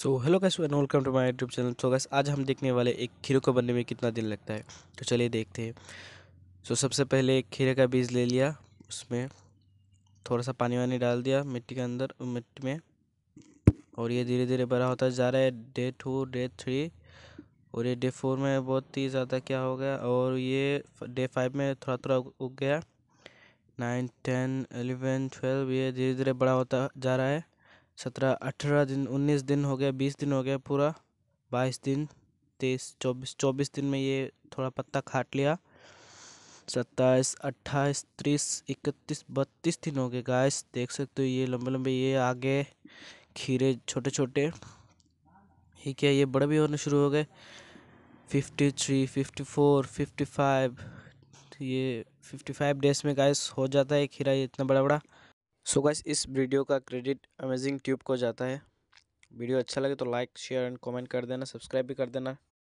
so hello guys and welcome to my YouTube channel so guys आज हम देखने वाले एक खीरे को बनने में कितना दिन लगता है तो चलिए देखते हैं सो so, सबसे पहले एक खीरे का बीज ले लिया उसमें थोड़ा सा पानी वानी डाल दिया मिट्टी के अंदर मिट्टी में और ये धीरे धीरे बड़ा होता जा रहा है डे टू डे थ्री और ये डे फोर में बहुत ही ज़्यादा क्या हो गया और ये डे फाइव में थोड़ा थोड़ा उग गया नाइन टेन एलेवन ट्वेल्व ये धीरे धीरे बड़ा होता जा रहा है सत्रह अठारह दिन उन्नीस दिन हो गया बीस दिन हो गया पूरा बाईस दिन तेईस चौबीस चौबीस दिन में ये थोड़ा पत्ता खाट लिया सत्ताईस अट्ठाईस तीस इकतीस बत्तीस दिन हो गए गायस देख सकते हो ये लंबे लंबे ये आगे खीरे छोटे छोटे ये क्या ये बड़े भी होने शुरू हो गए fifty three fifty four fifty five ये फिफ्टी फाइव डेज में गायस हो जाता है खीरा ये इतना बड़ा बड़ा सो गाइस इस वीडियो का क्रेडिट अमेजिंग ट्यूब को जाता है वीडियो अच्छा लगे तो लाइक शेयर एंड कमेंट कर देना सब्सक्राइब भी कर देना